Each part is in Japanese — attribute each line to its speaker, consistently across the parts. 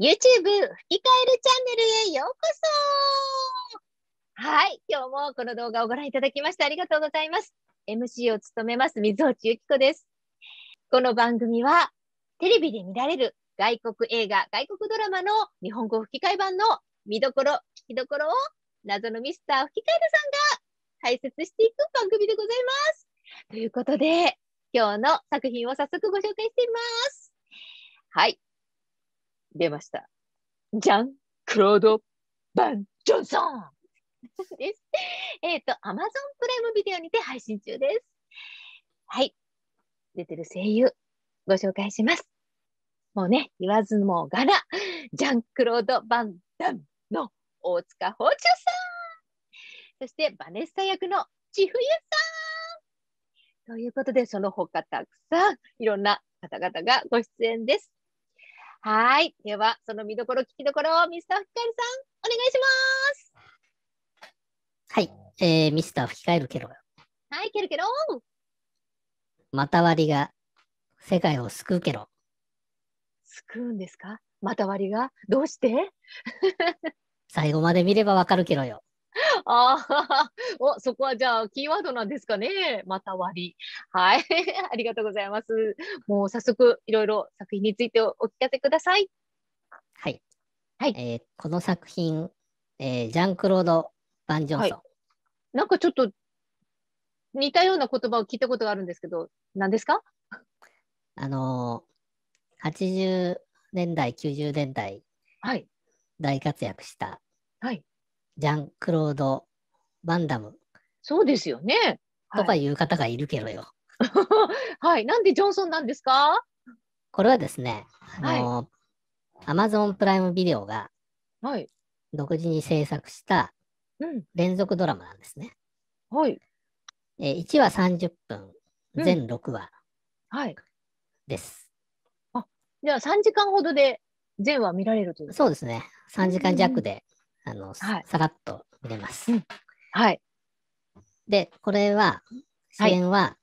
Speaker 1: YouTube 吹き替えるチャンネルへようこそはい、今日もこの動画をご覧いただきましてありがとうございます。MC を務めます水落ゆき子です。この番組はテレビで見られる外国映画、外国ドラマの日本語吹き替え版の見どころ、聞きどころを謎のミスター吹き替えるさんが解説していく番組でございます。ということで、今日の作品を早速ご紹介してみます。はい。出ました。ジャン・クロード・バン・ジョンソンです。えっ、ー、と、Amazon プライムビデオにて配信中です。はい。出てる声優、ご紹介します。もうね、言わずもがな、ジャン・クロード・バン・ダンの大塚宝中さん。そして、バネッサ役の千冬さん。ということで、その他たくさんいろんな方々がご出演です。はい。では、その見どころ、聞きどころをミスター吹き替るさん、お願いし
Speaker 2: ます。はい。えー、ミスター吹き替えるケロ。
Speaker 1: はい、ケるケロ
Speaker 2: また割りが世界を救うケロ。
Speaker 1: 救うんですか
Speaker 2: また割りがどうして 最後まで見ればわかるケロよ。
Speaker 1: ああ、お、そこはじゃあキーワードなんですかね。また割り。はい。ありがとうございます。もう早速いろいろ作品についてお聞かせください。
Speaker 2: はい。はい。えー、この作品、えー、ジャンクロード・バンジョンソン、は
Speaker 1: い、なんかちょっと似たような言葉を聞いたことがあるんですけど、何ですか
Speaker 2: あのー、80年代、90年代、はい、大活躍した、はい、ジャン・クロード・バンダムそうですよね。とかいう方がいるけどよ。はい、なんでジョンソンなんですかこれはですね、あの、アマゾンプライムビデオが、独自に制作した連続ドラマなんですね。はい。え1話30分、全6話、うん、はい。です。あ、
Speaker 1: じゃあ3時間ほどで全話見られるというそう
Speaker 2: ですね。3時間弱であの、はい、さらっと見れます。はい。で、これは、主演は、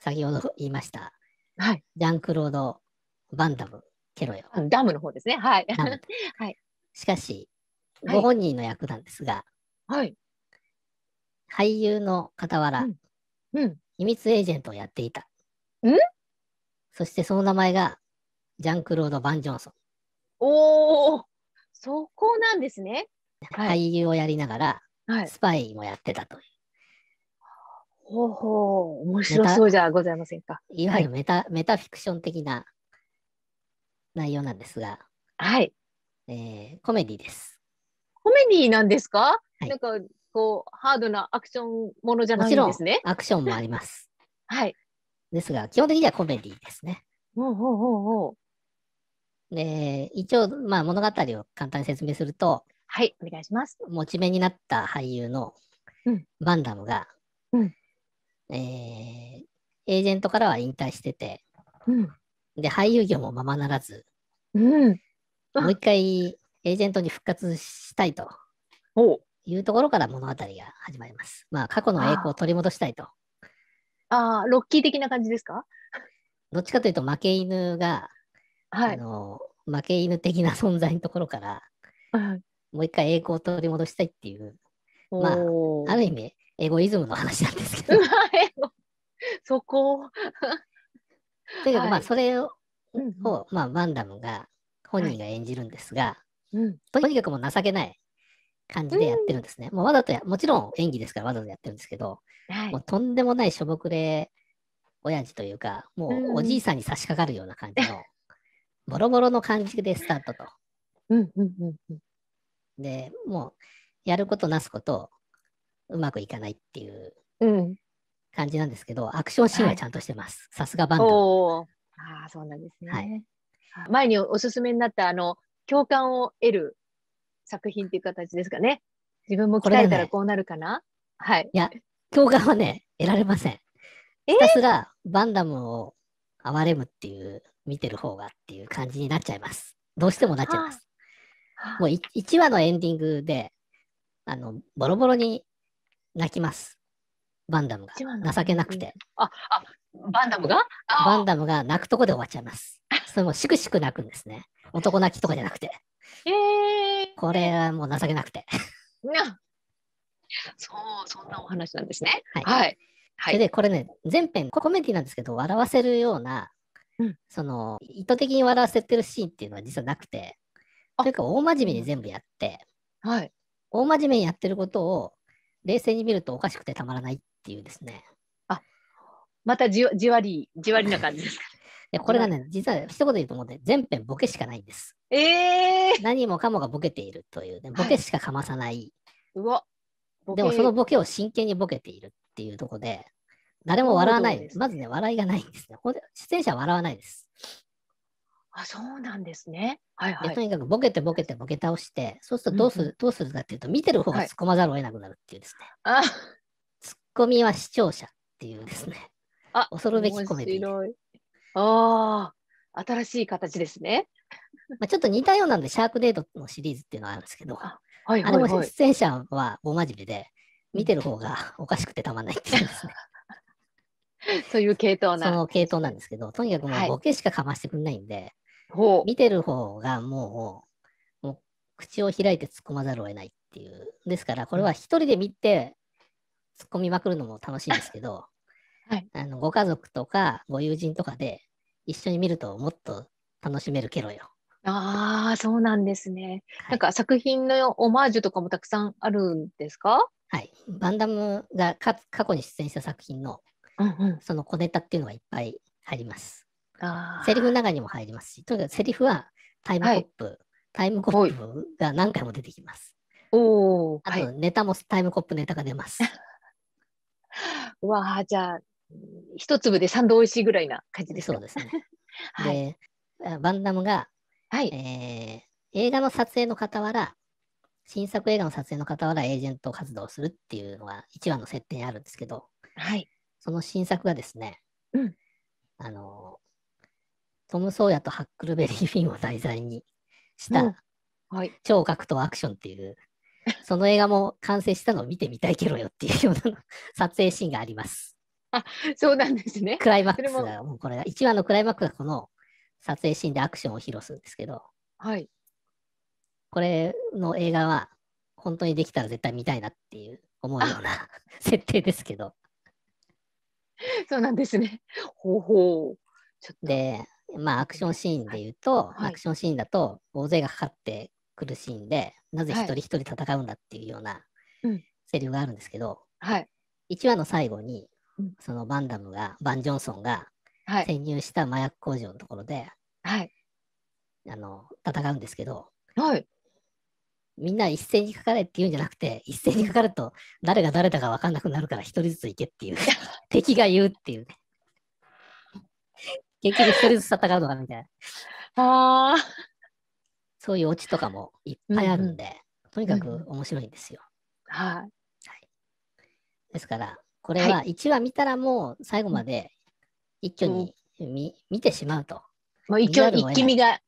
Speaker 2: 先ほど言いました、はい、ジャンクロード・バンダム、ケロよ。ダムの方
Speaker 1: ですね。はい。はい、
Speaker 2: しかし、ご本人の役なんですが、はい、俳優の傍ら、うんうん、秘密エージェントをやっていた。うんそしてその名前がジャンクロード・バン・ジョンソン。
Speaker 1: おお、そこなんですね。
Speaker 2: 俳優をやりながら、スパイもやってたという。
Speaker 1: ほうほう、面白そうじゃございませんか。いわゆる
Speaker 2: メタはい、メタフィクション的な内容なんですが、はい。えー、コメディです。コメディなんです
Speaker 1: か、はい、なんか、こう、ハードなアクションものじゃないんですね。ア
Speaker 2: クションもあります。はい。ですが、基本的にはコメディですね。ほうほうほうほう。で、一応、まあ、物語を簡単に説明すると、はい、お願いします。モチベになった俳優のバンダムが、うん、えー、エージェントからは引退してて、うん、で、俳優業もままならず、うん、もう一回エージェントに復活したいというところから物語が始まります。まあ、過去の栄光を取り戻したいと。
Speaker 1: ああ、ロッキー的な感じですか
Speaker 2: どっちかというと負け犬が、はい、あの負け犬的な存在のところから、もう一回栄光を取り戻したいっていう、まあ、ある意味、エゴイズムの話なんですけど。そこというか、まあ、それを、まあ、バンダムが、本人が演じるんですが、はいうん、とにかくもう情けない感じでやってるんですね。うん、もうわざとや、もちろん演技ですからわざとやってるんですけど、はい、もうとんでもないしょぼくれ親父というか、もうおじいさんに差し掛かるような感じの、ボロボロの感じでスタートと。
Speaker 1: うんうんうんうん、
Speaker 2: で、もう、やることなすこと、うまくいかないっていう感じなんですけど、うん、アクションシーンはちゃんとしてます。さすがバン
Speaker 1: ド。ああ、そうなんですね。はい、前におすすめになった、あの、共感を得る作品っていう形ですかね。自分も鍛えたらこうなるかな、ね、はい。い
Speaker 2: や、共感はね、得られません。ひたすらバンダムを憐れむっていう、見てる方がっていう感じになっちゃいます。どうしてもなっちゃいます。もう 1, 話のエンディングで、あの、ボロボロに泣きます。バンダムが。情けなくて。
Speaker 1: あ、あ、バンダムが
Speaker 2: バンダムが泣くとこで終わっちゃいます。それもしくしく泣くんですね。男泣きとかじゃなくて。
Speaker 1: えー、
Speaker 2: これはもう情けなくて。
Speaker 1: そう、そ
Speaker 2: んなお話なんですね。はい。はいはいで、これね、前編コメディなんですけど、笑わせるような、うん、その、意図的に笑わせてるシーンっていうのは実はなくて、というか、大真面目に全部やって、はい。大真面目にやってることを、冷静に見るとおかしくてたまらないっていうですね。あ、またじじわり、じわりな感じですか これがね、実は一言で言うと思うて、全編ボケしかないんです。ええー、何もかもがボケているというね、ボケしかかまさない。はい、うわでもそのボケを真剣にボケているっていうところで、誰も笑わないです。まずね、笑いがないんですね。出演者は笑わないです。
Speaker 1: あそうなんですね。はいはい、とにか
Speaker 2: くボケてボケてボケ倒して、そうするとどうするうんどうするかっていうと、見てる方が突っ込まざるを得なくなるっていうですね。はい、あ突は視聴者っていうですね。
Speaker 1: あ恐るべきコメディ。
Speaker 2: ああ、新しい形ですね。まあちょっと似たようなんで、シャークデートのシリーズっていうのはあるんですけど、ああれも出演者は大真面目で、見てる方がおかしくてたまんないっていうですね。そういう系統なその系統なんですけど、とにかくもうボケしかかましてくれないんで、見てる方がもう、もう口を開いて突っ込まざるを得ないっていう。ですから、これは一人で見て突っ込みまくるのも楽しいんですけど、はい、あのご家族とかご友人とかで一緒に見るともっと楽しめるケロよ。
Speaker 1: ああ、そうなんですね。はい、なんか作品のオマージュとかもた
Speaker 2: くさんあるんですかはい。バンダムが過去に出演した作品の、うんうん、その小ネタっていうのがいっぱい入ります。セリフの中にも入りますし、とにかくセリフはタイムコップ、はい、タイムコップが何回も出てきます。おあと、ネタもタイムコップネタが出ます。わあ、じゃあ、一粒で三度おいしいぐらいな感じですかそうですね。はい、で、バンダムが、はいえー、映画の撮影の傍ら、新作映画の撮影の傍らエージェント活動をするっていうのが1話の設定にあるんですけど、はい、その新作がですね、うん、あのトム・ソーヤとハックルベリー・フィンを題材にした超格闘アクションっていう、その映画も完成したのを見てみたいけどよっていうような 撮影シーンがあります。あそうなんですね。クライマックスが、もうこれが、1話のクライマックスがこの撮影シーンでアクションを披露するんですけど、はい。これの映画は、本当にできたら絶対見たいなっていう思うような 設定ですけど。そうなんですね。ほうほう。で、まあ、アクションシーンで言うと、はい、アクションシーンだと大勢がかかってくるシーンで、なぜ一人一人戦うんだっていうようなセリフがあるんですけど、はい、1話の最後に、そのバンダムが、バン・ジョンソンが潜入した麻薬工場のところで、はい、あの戦うんですけど、はい、みんな一斉にかかれって言うんじゃなくて、一斉にかかると誰が誰だか分かんなくなるから一人ずつ行けっていう、敵が言うっていうね。結局一人ずつ戦うのかみたいな。ああ。そういうオチとかもいっぱいあるんで、うん、とにかく面白いんですよ。うん、はい、ですから、これは1話見たらもう最後まで一挙に見うん、見てしまうと。もう一挙一気見
Speaker 1: が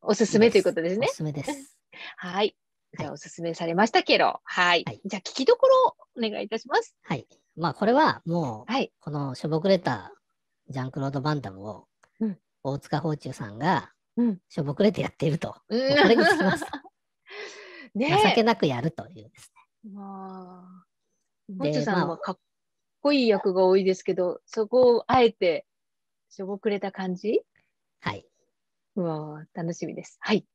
Speaker 1: おすすめということで
Speaker 2: すね。すおすすめです。
Speaker 1: はい。じゃあおすすめされましたけど、はい。はい、じゃあ聞きどころをお願いいたします。はい。
Speaker 2: まあこれはもう、はい、このしょぼくれたジャンクロード・バンダムを、大塚宝忠さんが、しょぼくれてやっていると、うん、これにつきます
Speaker 1: ね情けなく
Speaker 2: やるというです
Speaker 1: ね。まあ、芳忠さんはかっこいい役が多いですけど、まあ、そこをあえてしょぼくれた感じはい。
Speaker 2: うわ楽しみです。はい。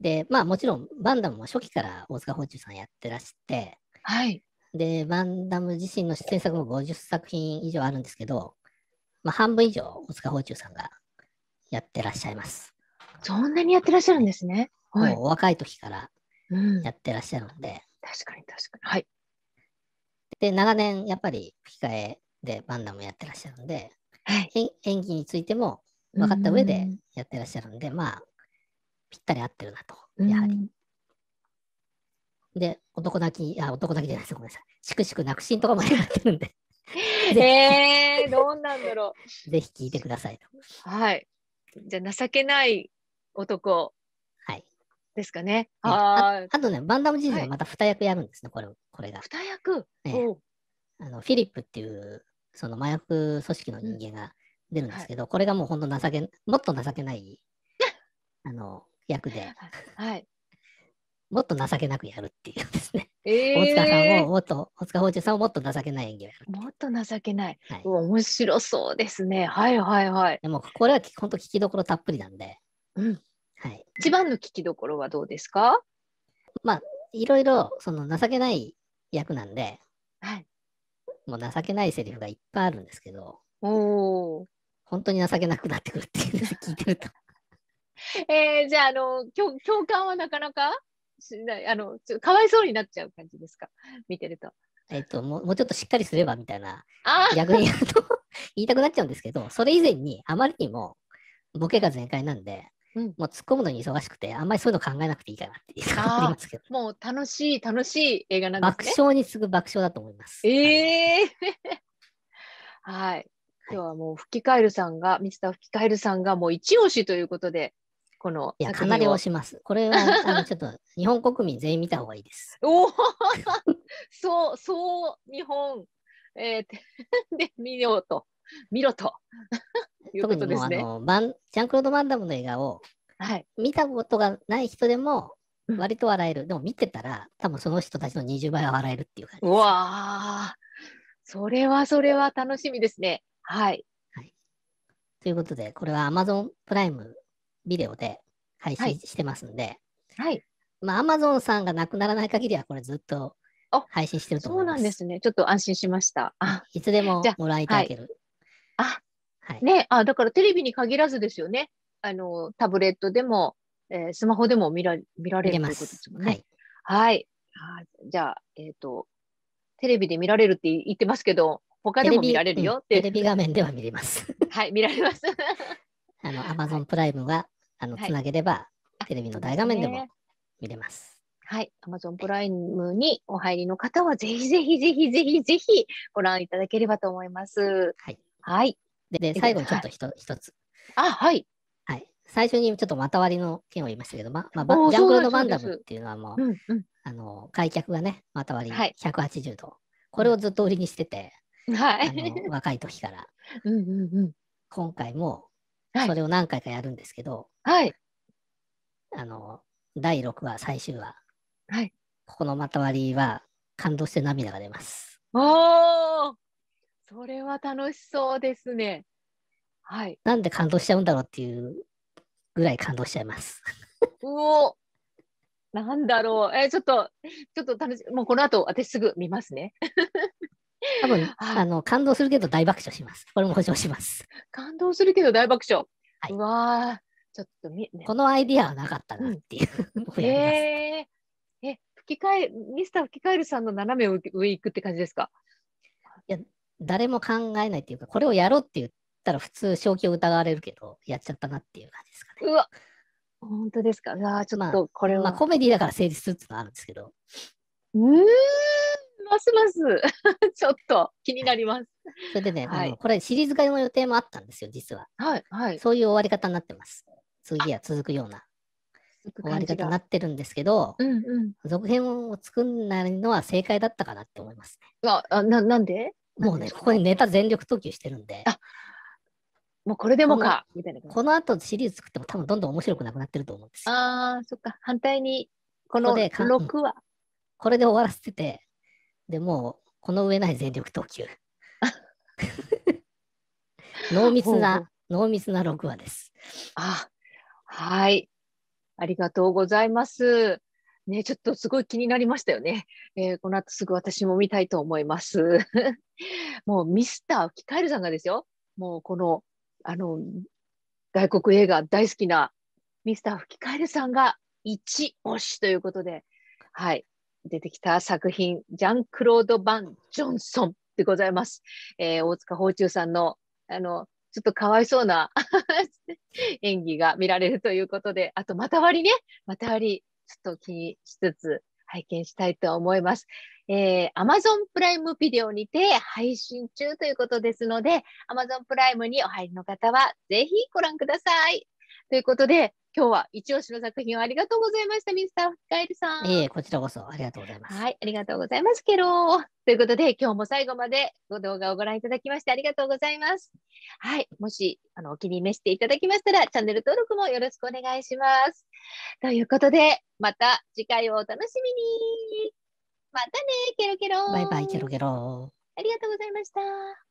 Speaker 2: で、まあもちろん、バンダムも初期から大塚宝忠さんやってらして、はい。で、バンダム自身の出演作も50作品以上あるんですけど、まあ、半分以上、大塚包中さんがやってらっしゃいます。そんなにやってらっしゃるんですね。はい、もう若い時からやってらっしゃるので。うん、確かに確かに。はい。で、長年、やっぱり吹き替えでバンダムやってらっしゃるんで、はい、演技についても
Speaker 1: 分かった上で
Speaker 2: やってらっしゃるんで、うん、まあ、ぴったり合ってるなと、やはり。うん、で、男泣き、あ、男泣きじゃないです、ごめんなさい。しくしく泣くシーンとかもやってるんでえ
Speaker 1: ー、どうなんだろ
Speaker 2: う。ぜひ聞いてください。
Speaker 1: はい。じゃあ、情けない男。は
Speaker 2: い。ですかね。はああとね、バンダム人生はまた二役やるんですね、これこれが。二役、ええ、あのフィリップっていう、その麻薬組織の人間が出るんですけど、これがもう本当情け、もっと情けない、あの、役で。はい。もっと情けなくやるっていうですね。えー、大塚さんをもっと、大塚芳忠さんをもっと情けない演技をやる。もっと情けない。はい、面白そうですね。はいはいはい。でも、これは本当聞きどころたっぷりなんで。うん。はい。一番の聞きどころはどうですかまあ、いろいろ、その情けない役なんで、はい。もう情けないセリフがいっぱいあるんですけど、お本当に情けなくなってくるっていうのを聞いてると。
Speaker 1: えー、じゃあ、あの、共共感はなかなかあのちょかわいそうになっちゃう感じですか、見てると。
Speaker 2: えっと、もうちょっとしっかりすればみたいな、逆に言うと言いたくなっちゃうんですけど、それ以前にあまりにもボケが全開なんで、うん、もう突っ込むのに忙しくて、あんまりそういうの考えなくていいかなって思いますけど。
Speaker 1: もう楽しい、楽しい映画なんですね。爆笑
Speaker 2: に次ぐ爆笑だと思います。
Speaker 1: ええー、はい。今日はもう、吹き替えるさんが、ミスター吹き替えるさんがもう一押しということで、
Speaker 2: このいや、かなり押します。これは、あの、ちょっと、日本国民全員見た方がいいです。
Speaker 1: おお そう、そう、日本、えー、で、見ようと、見ろと。
Speaker 2: 特にもあのバン、ジャンクロード・バンダムの映画を、はい、見たことがない人でも、割と笑える。でも見てたら、多分その人たちの20倍は笑えるっていう感じうわそれはそれは楽しみですね。はい。はい、ということで、これは Amazon プライムビデオで配信してますんで、はい。まあ、アマゾンさんがなくならない限りは、これずっと配信してると思います。そうなんですね。ちょっと安心しました。いつでももらいたいけど。あ、
Speaker 1: はい、はい、ね、あ、だからテレビに限らずですよね。あの、タブレットでも、えー、スマホでも見ら見られるということですもんね。はい。はい。あじゃあ、えっ、ー、と、テレビで見られるって言ってますけど、他でも見られるよってテレうん、テレビ画面では見れます。はい、見られます。
Speaker 2: あのアマゾンプライムがあのつなげれば、テレビの大画面でも見れます。
Speaker 1: はい。アマゾンプライムにお入りの方は、ぜひぜひぜひぜひぜひご覧いただければと思いま
Speaker 2: す。はい。はい。で、最後にちょっと一、はい、つ。あ、はい。はい。最初にちょっと股割りの件を言いましたけど、ま、まあ、ジャングルのバンダムっていうのはもう、ううん、あの、開脚がね、股割り180度、はい、これをずっと売りにしてて、はい。若い時から。うんうんうん。今回もはい、それを何回かやるんですけど、はい。あの、第6話、最終話。はい。ここのまた割りは感動して涙が出ます。
Speaker 1: おーそれは楽しそうですね。はい。
Speaker 2: なんで感動しちゃうんだろうっていうぐらい感動しちゃいます。
Speaker 1: うおなんだろう。えー、ちょっと、ちょっと楽しもうこの後私すぐ見ますね。
Speaker 2: 多分、あの、感動するけど大爆笑します。これも保証します。
Speaker 1: 感動するけど大爆笑。はい、うわちょっとみ、ね、このアイディアはなかったなっていうのをやえー、え、吹き替え、ミスター吹き替えるさんの斜め上行くって感じですかいや、
Speaker 2: 誰も考えないっていうか、これをやろうって言ったら普通、正気を疑われるけど、やっちゃったなっていう感じですかね。うわ本当ですかうわちょっとこれは、まあ、まあ、コメディだから成立するっていうのはあるんですけど。うーんますます ちょっと気になります。それでね、はい、これシリーズ化の予定もあったんですよ、実は。はい、はい。そういう終わり方になってます。次は続くような終わり方になってるんですけど、うんうん、続編を作んないのは正解だったかなって思いますね。ああななんでもうね、ここにネタ全力投球してるんで。あもうこれでもかみたいな。この後シリーズ作っても多分どんどん面白くなくなってると思うんで
Speaker 1: すよ。ああ、そっか。反対に、この6話こ、
Speaker 2: うん。これで終わらせてて、でもこの上ない全力投球。濃密な、濃密な6話です。あ、
Speaker 1: はい。ありがとうございます。ね、ちょっとすごい気になりましたよね。えー、この後すぐ私も見たいと思います。もうミスター・キカエルさんがですよ。もうこの、あの、外国映画大好きなミスター吹き替えるさんが一押しということで、はい、出てきた作品、ジャン・クロード・バン・ジョンソンでございます。えー、大塚芳忠さんの、あの、ちょっとかわいそうな 演技が見られるということで、あと、また割りね、また割り、ちょっと気にしつつ拝見したいと思います。えー、Amazon プライムビデオにて配信中ということですので、Amazon プライムにお入りの方は、ぜひご覧ください。ということで、今日は一押しの作品をありがとうございました、ミスターエルさん。ええ、
Speaker 2: こちらこそありがとうござ
Speaker 1: います。はい、ありがとうございますけー。ということで、今日も最後までご動画をご覧いただきましてありがとうございます。はい、もしあのお気に召していただきましたら、チャンネル登録もよろしくお願いします。ということで、また次回をお楽しみに。またね、ケロケロ。バイバイ、ケロケロ。ありがとうございました。